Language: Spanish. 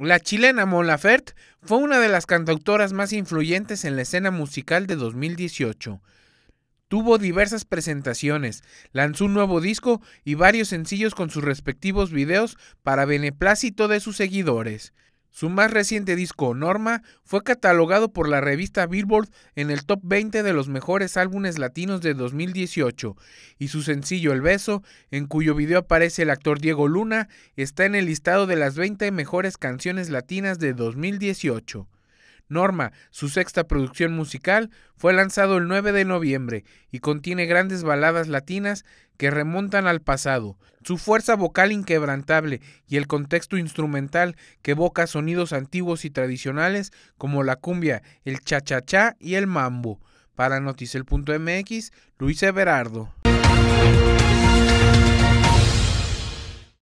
La chilena Mola fue una de las cantautoras más influyentes en la escena musical de 2018. Tuvo diversas presentaciones, lanzó un nuevo disco y varios sencillos con sus respectivos videos para beneplácito de sus seguidores. Su más reciente disco, Norma, fue catalogado por la revista Billboard en el top 20 de los mejores álbumes latinos de 2018, y su sencillo El Beso, en cuyo video aparece el actor Diego Luna, está en el listado de las 20 mejores canciones latinas de 2018. Norma, su sexta producción musical, fue lanzado el 9 de noviembre y contiene grandes baladas latinas que remontan al pasado. Su fuerza vocal inquebrantable y el contexto instrumental que evoca sonidos antiguos y tradicionales como la cumbia, el cha-cha-cha y el mambo. Para Noticel.mx, Luis Everardo.